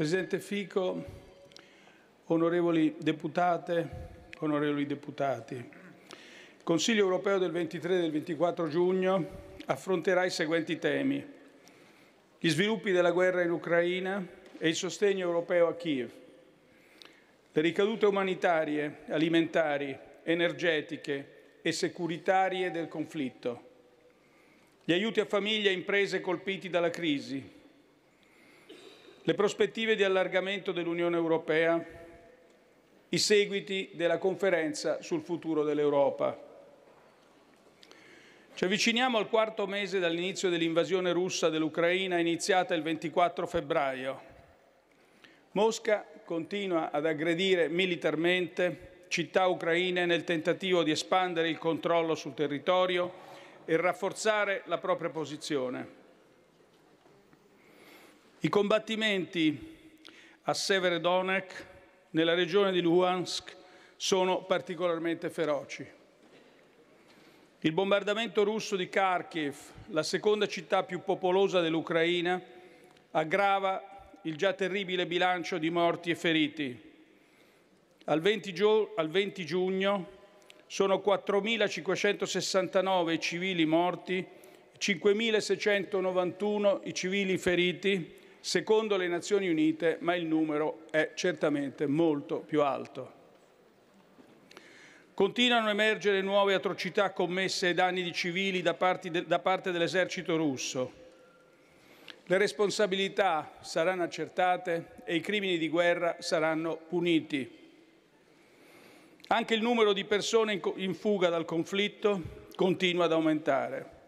Presidente Fico, onorevoli deputate, onorevoli deputati, il Consiglio europeo del 23 e del 24 giugno affronterà i seguenti temi. Gli sviluppi della guerra in Ucraina e il sostegno europeo a Kiev. Le ricadute umanitarie, alimentari, energetiche e securitarie del conflitto. Gli aiuti a famiglie e imprese colpiti dalla crisi le prospettive di allargamento dell'Unione Europea, i seguiti della conferenza sul futuro dell'Europa. Ci avviciniamo al quarto mese dall'inizio dell'invasione russa dell'Ucraina iniziata il 24 febbraio. Mosca continua ad aggredire militarmente città ucraine nel tentativo di espandere il controllo sul territorio e rafforzare la propria posizione. I combattimenti a Severodonetsk, nella regione di Luhansk, sono particolarmente feroci. Il bombardamento russo di Kharkiv, la seconda città più popolosa dell'Ucraina, aggrava il già terribile bilancio di morti e feriti. Al 20, giu al 20 giugno sono 4.569 i civili morti, 5.691 i civili feriti secondo le Nazioni Unite, ma il numero è certamente molto più alto. Continuano a emergere nuove atrocità commesse ai danni di civili da parte, dell'esercito russo. Le responsabilità saranno accertate e i crimini di guerra saranno puniti. Anche il numero di persone in fuga dal conflitto continua ad aumentare.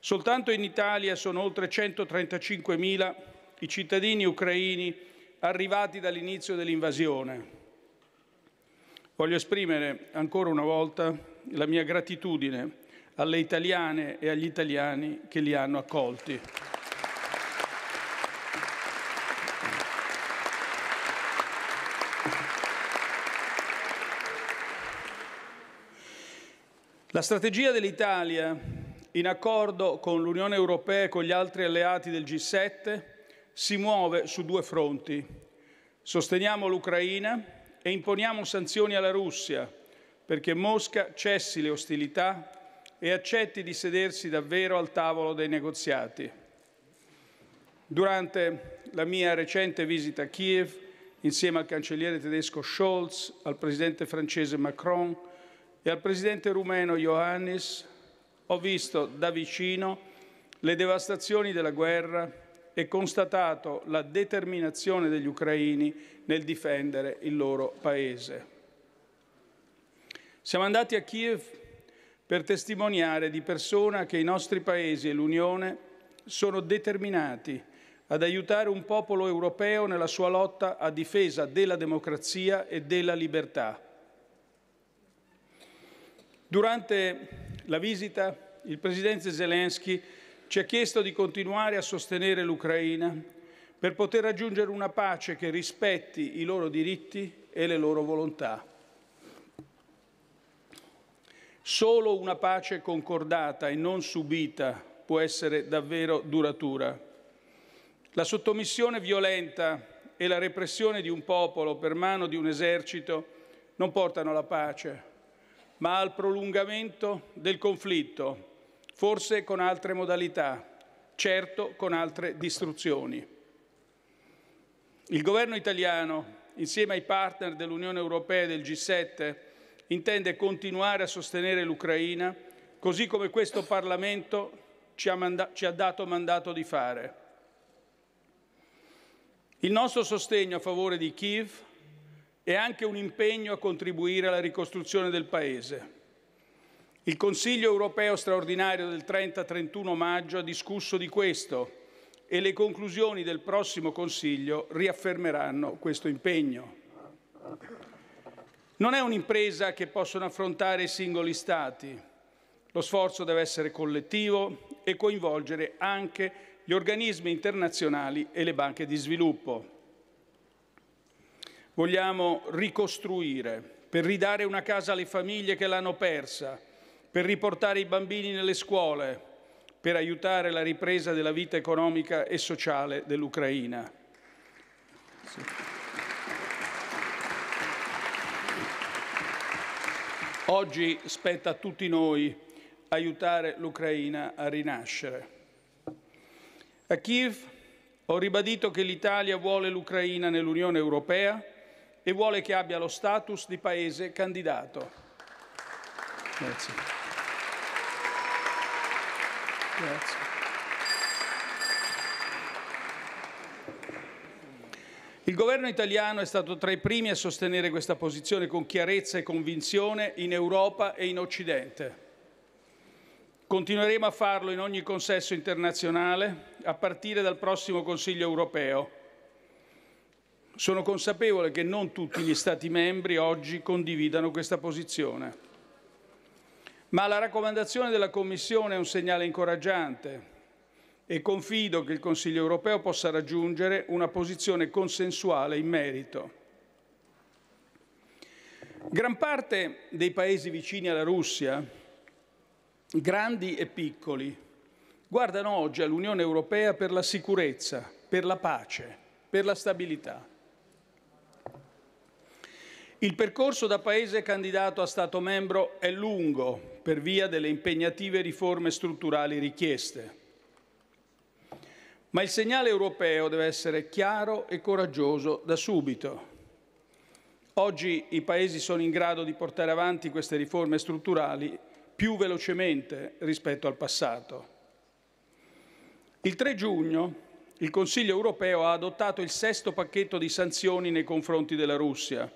Soltanto in Italia sono oltre 135.000 i cittadini ucraini arrivati dall'inizio dell'invasione. Voglio esprimere ancora una volta la mia gratitudine alle italiane e agli italiani che li hanno accolti. La strategia dell'Italia, in accordo con l'Unione Europea e con gli altri alleati del G7, si muove su due fronti. Sosteniamo l'Ucraina e imponiamo sanzioni alla Russia perché Mosca cessi le ostilità e accetti di sedersi davvero al tavolo dei negoziati. Durante la mia recente visita a Kiev, insieme al cancelliere tedesco Scholz, al presidente francese Macron e al presidente rumeno Iohannis, ho visto da vicino le devastazioni della guerra e constatato la determinazione degli ucraini nel difendere il loro paese. Siamo andati a Kiev per testimoniare di persona che i nostri paesi e l'Unione sono determinati ad aiutare un popolo europeo nella sua lotta a difesa della democrazia e della libertà. Durante la visita il Presidente Zelensky ci ha chiesto di continuare a sostenere l'Ucraina per poter raggiungere una pace che rispetti i loro diritti e le loro volontà. Solo una pace concordata e non subita può essere davvero duratura. La sottomissione violenta e la repressione di un popolo per mano di un esercito non portano alla pace, ma al prolungamento del conflitto forse con altre modalità, certo con altre distruzioni. Il governo italiano, insieme ai partner dell'Unione Europea e del G7, intende continuare a sostenere l'Ucraina, così come questo Parlamento ci ha, ci ha, dato mandato di fare. Il nostro sostegno a favore di Kiev è anche un impegno a contribuire alla ricostruzione del Paese. Il Consiglio europeo straordinario del 30-31 maggio ha discusso di questo e le conclusioni del prossimo Consiglio riaffermeranno questo impegno. Non è un'impresa che possono affrontare i singoli Stati. Lo sforzo deve essere collettivo e coinvolgere anche gli organismi internazionali e le banche di sviluppo. Vogliamo ricostruire per ridare una casa alle famiglie che l'hanno persa, per riportare i bambini nelle scuole, per aiutare la ripresa della vita economica e sociale dell'Ucraina. Sì. Oggi spetta a tutti noi aiutare l'Ucraina a rinascere. A Kiev ho ribadito che l'Italia vuole l'Ucraina nell'Unione Europea e vuole che abbia lo status di Paese candidato. Grazie. Grazie. Il governo italiano è stato tra i primi a sostenere questa posizione con chiarezza e convinzione in Europa e in Occidente. Continueremo a farlo in ogni consesso internazionale, a partire dal prossimo Consiglio europeo. Sono consapevole che non tutti gli Stati membri oggi condividano questa posizione. Ma la raccomandazione della Commissione è un segnale incoraggiante e confido che il Consiglio europeo possa raggiungere una posizione consensuale in merito. Gran parte dei paesi vicini alla Russia, grandi e piccoli, guardano oggi all'Unione europea per la sicurezza, per la pace, per la stabilità. Il percorso da paese candidato a Stato membro è lungo, per via delle impegnative riforme strutturali richieste. Ma il segnale europeo deve essere chiaro e coraggioso da subito. Oggi i Paesi sono in grado di portare avanti queste riforme strutturali più velocemente rispetto al passato. Il 3 giugno il Consiglio europeo ha adottato il sesto pacchetto di sanzioni nei confronti della Russia.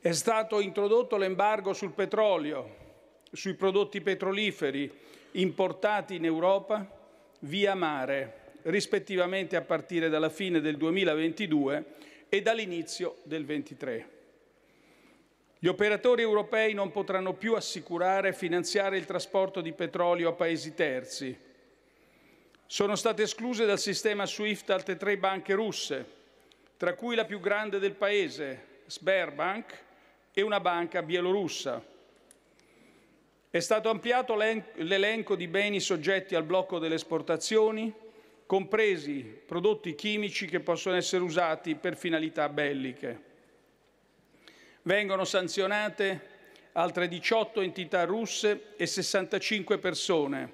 È stato introdotto l'embargo sul petrolio, sui prodotti petroliferi importati in Europa via mare, rispettivamente a partire dalla fine del 2022 e dall'inizio del 2023. Gli operatori europei non potranno più assicurare e finanziare il trasporto di petrolio a paesi terzi. Sono state escluse dal sistema SWIFT altre tre banche russe, tra cui la più grande del paese, Sberbank, e una banca bielorussa. È stato ampliato l'elenco di beni soggetti al blocco delle esportazioni, compresi prodotti chimici che possono essere usati per finalità belliche. Vengono sanzionate altre 18 entità russe e 65 persone,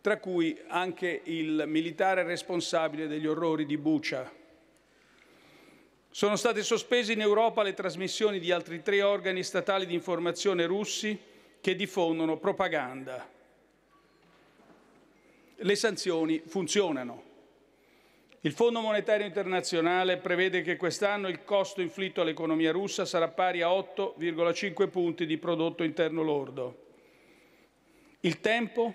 tra cui anche il militare responsabile degli orrori di Bucia. Sono state sospese in Europa le trasmissioni di altri tre organi statali di informazione russi, che diffondono propaganda. Le sanzioni funzionano. Il Fondo Monetario Internazionale prevede che quest'anno il costo inflitto all'economia russa sarà pari a 8,5 punti di prodotto interno lordo. Il tempo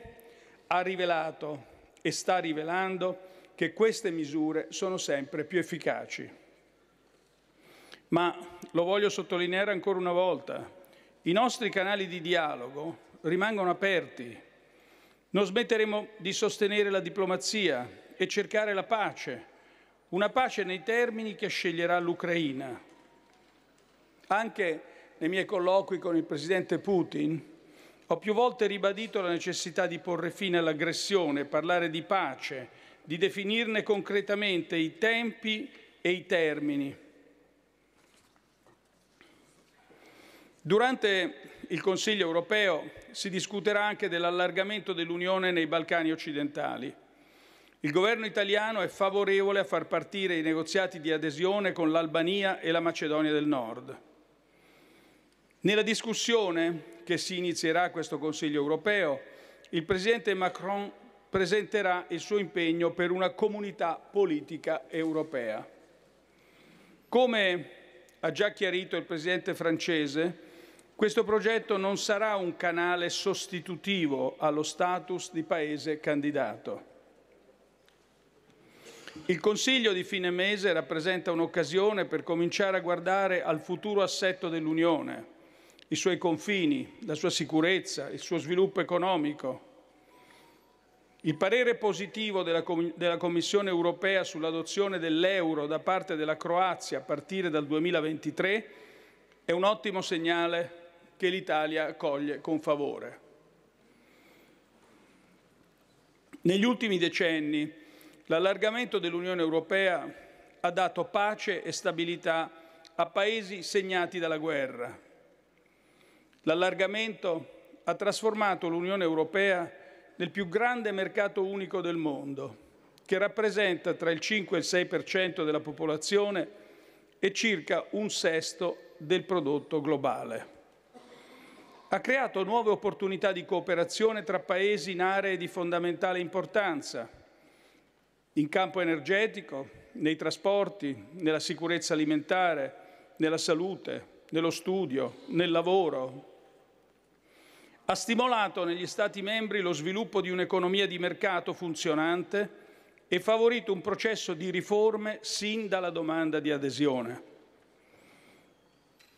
ha rivelato e sta rivelando che queste misure sono sempre più efficaci. Ma lo voglio sottolineare ancora una volta, i nostri canali di dialogo rimangono aperti. Non smetteremo di sostenere la diplomazia e cercare la pace, una pace nei termini che sceglierà l'Ucraina. Anche nei miei colloqui con il Presidente Putin ho più volte ribadito la necessità di porre fine all'aggressione, parlare di pace, di definirne concretamente i tempi e i termini. Durante il Consiglio europeo si discuterà anche dell'allargamento dell'Unione nei Balcani occidentali. Il governo italiano è favorevole a far partire i negoziati di adesione con l'Albania e la Macedonia del Nord. Nella discussione che si inizierà a questo Consiglio europeo, il Presidente Macron presenterà il suo impegno per una comunità politica europea. Come ha già chiarito il Presidente francese, questo progetto non sarà un canale sostitutivo allo status di Paese candidato. Il Consiglio di fine mese rappresenta un'occasione per cominciare a guardare al futuro assetto dell'Unione, i suoi confini, la sua sicurezza, il suo sviluppo economico. Il parere positivo della, Com della Commissione europea sull'adozione dell'euro da parte della Croazia a partire dal 2023 è un ottimo segnale che l'Italia accoglie con favore. Negli ultimi decenni l'allargamento dell'Unione Europea ha dato pace e stabilità a paesi segnati dalla guerra. L'allargamento ha trasformato l'Unione Europea nel più grande mercato unico del mondo, che rappresenta tra il 5 e il 6% della popolazione e circa un sesto del prodotto globale ha creato nuove opportunità di cooperazione tra Paesi in aree di fondamentale importanza, in campo energetico, nei trasporti, nella sicurezza alimentare, nella salute, nello studio, nel lavoro. Ha stimolato negli Stati membri lo sviluppo di un'economia di mercato funzionante e favorito un processo di riforme sin dalla domanda di adesione.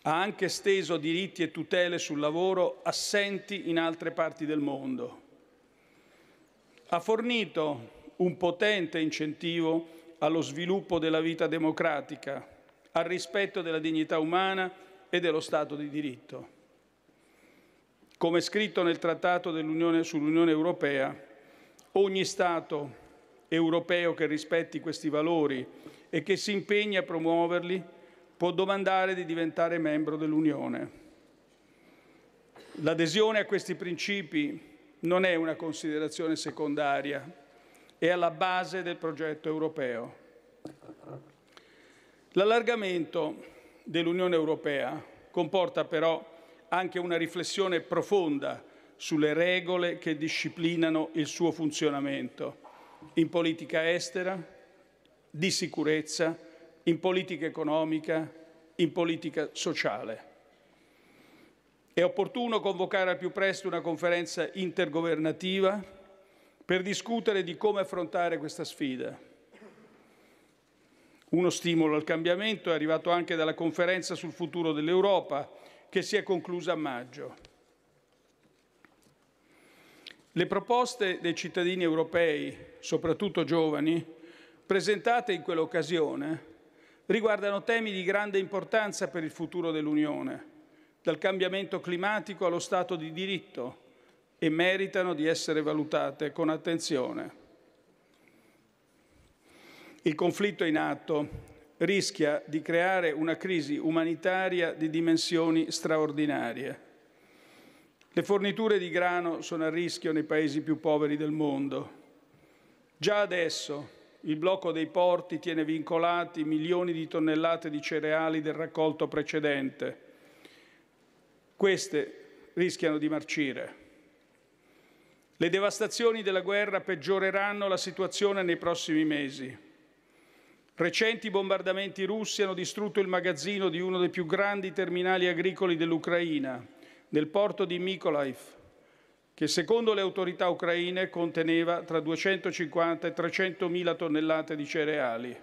Ha anche steso diritti e tutele sul lavoro assenti in altre parti del mondo. Ha fornito un potente incentivo allo sviluppo della vita democratica, al rispetto della dignità umana e dello Stato di diritto. Come scritto nel Trattato sull'Unione Europea, ogni Stato europeo che rispetti questi valori e che si impegni a promuoverli può domandare di diventare membro dell'Unione. L'adesione a questi principi non è una considerazione secondaria, è alla base del progetto europeo. L'allargamento dell'Unione Europea comporta però anche una riflessione profonda sulle regole che disciplinano il suo funzionamento in politica estera, di sicurezza in politica economica, in politica sociale. È opportuno convocare al più presto una conferenza intergovernativa per discutere di come affrontare questa sfida. Uno stimolo al cambiamento è arrivato anche dalla conferenza sul futuro dell'Europa, che si è conclusa a maggio. Le proposte dei cittadini europei, soprattutto giovani, presentate in quell'occasione, riguardano temi di grande importanza per il futuro dell'Unione, dal cambiamento climatico allo Stato di diritto, e meritano di essere valutate con attenzione. Il conflitto in atto rischia di creare una crisi umanitaria di dimensioni straordinarie. Le forniture di grano sono a rischio nei paesi più poveri del mondo. Già adesso il blocco dei porti tiene vincolati milioni di tonnellate di cereali del raccolto precedente. Queste rischiano di marcire. Le devastazioni della guerra peggioreranno la situazione nei prossimi mesi. Recenti bombardamenti russi hanno distrutto il magazzino di uno dei più grandi terminali agricoli dell'Ucraina, nel porto di Mykolaiv, che secondo le autorità ucraine conteneva tra 250 e 300 mila tonnellate di cereali.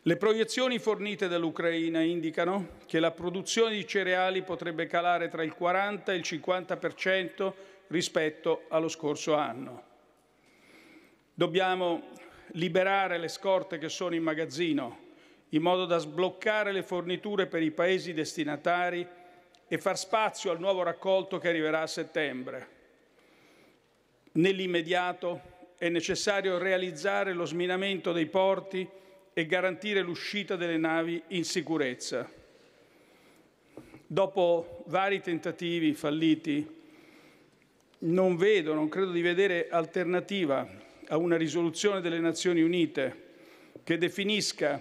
Le proiezioni fornite dall'Ucraina indicano che la produzione di cereali potrebbe calare tra il 40 e il 50% rispetto allo scorso anno. Dobbiamo liberare le scorte che sono in magazzino, in modo da sbloccare le forniture per i paesi destinatari e far spazio al nuovo raccolto che arriverà a settembre. Nell'immediato è necessario realizzare lo sminamento dei porti e garantire l'uscita delle navi in sicurezza. Dopo vari tentativi falliti, non vedo, non credo di vedere alternativa a una risoluzione delle Nazioni Unite che definisca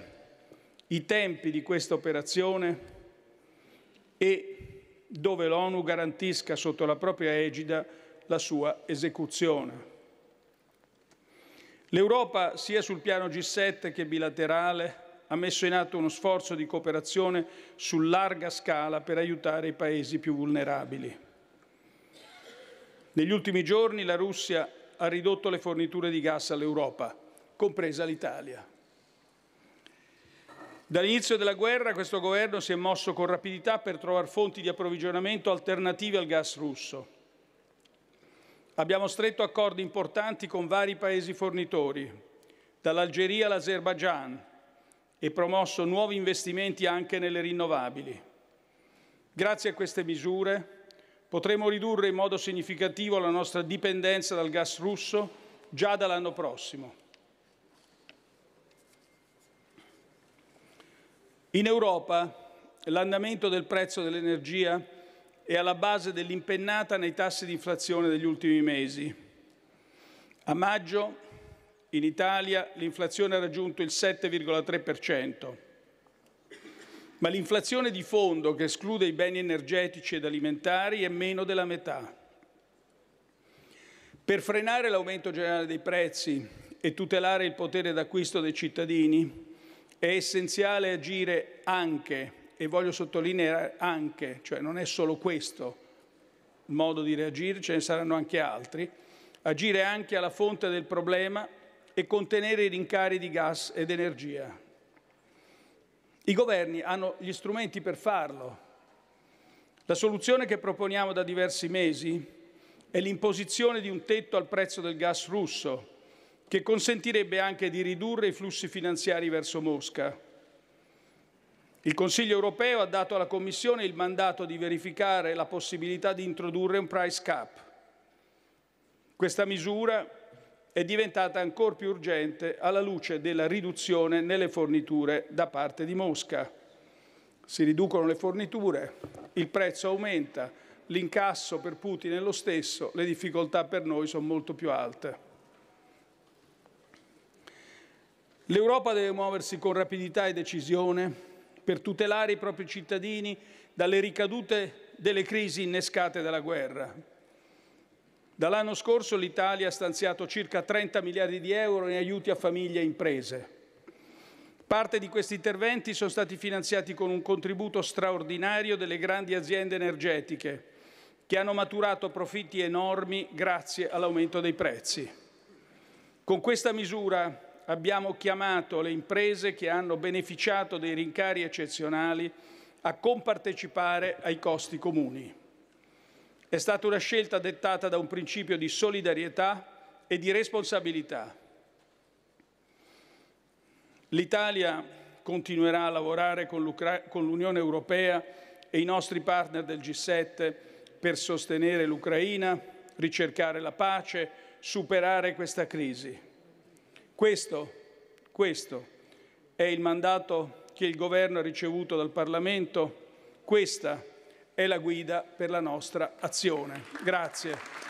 i tempi di questa operazione e dove l'ONU garantisca sotto la propria egida la sua esecuzione. L'Europa, sia sul piano G7 che bilaterale, ha messo in atto uno sforzo di cooperazione su larga scala per aiutare i paesi più vulnerabili. Negli ultimi giorni la Russia ha ridotto le forniture di gas all'Europa, compresa l'Italia. Dall'inizio della guerra questo governo si è mosso con rapidità per trovare fonti di approvvigionamento alternative al gas russo. Abbiamo stretto accordi importanti con vari paesi fornitori, dall'Algeria all'Azerbaigian, e promosso nuovi investimenti anche nelle rinnovabili. Grazie a queste misure potremo ridurre in modo significativo la nostra dipendenza dal gas russo già dall'anno prossimo. In Europa l'andamento del prezzo dell'energia è alla base dell'impennata nei tassi di inflazione degli ultimi mesi. A maggio in Italia l'inflazione ha raggiunto il 7,3%, ma l'inflazione di fondo che esclude i beni energetici ed alimentari è meno della metà. Per frenare l'aumento generale dei prezzi e tutelare il potere d'acquisto dei cittadini, è essenziale agire anche, e voglio sottolineare anche, cioè non è solo questo il modo di reagire, ce ne saranno anche altri, agire anche alla fonte del problema e contenere i rincari di gas ed energia. I governi hanno gli strumenti per farlo. La soluzione che proponiamo da diversi mesi è l'imposizione di un tetto al prezzo del gas russo, che consentirebbe anche di ridurre i flussi finanziari verso Mosca. Il Consiglio europeo ha dato alla Commissione il mandato di verificare la possibilità di introdurre un price cap. Questa misura è diventata ancora più urgente alla luce della riduzione nelle forniture da parte di Mosca. Si riducono le forniture, il prezzo aumenta, l'incasso per Putin è lo stesso, le difficoltà per noi sono molto più alte. L'Europa deve muoversi con rapidità e decisione per tutelare i propri cittadini dalle ricadute delle crisi innescate dalla guerra. Dall'anno scorso l'Italia ha stanziato circa 30 miliardi di euro in aiuti a famiglie e imprese. Parte di questi interventi sono stati finanziati con un contributo straordinario delle grandi aziende energetiche, che hanno maturato profitti enormi grazie all'aumento dei prezzi. Con questa misura abbiamo chiamato le imprese che hanno beneficiato dei rincari eccezionali a compartecipare ai costi comuni. È stata una scelta dettata da un principio di solidarietà e di responsabilità. L'Italia continuerà a lavorare con l'Unione Europea e i nostri partner del G7 per sostenere l'Ucraina, ricercare la pace, superare questa crisi. Questo, questo è il mandato che il Governo ha ricevuto dal Parlamento, questa è la guida per la nostra azione. Grazie.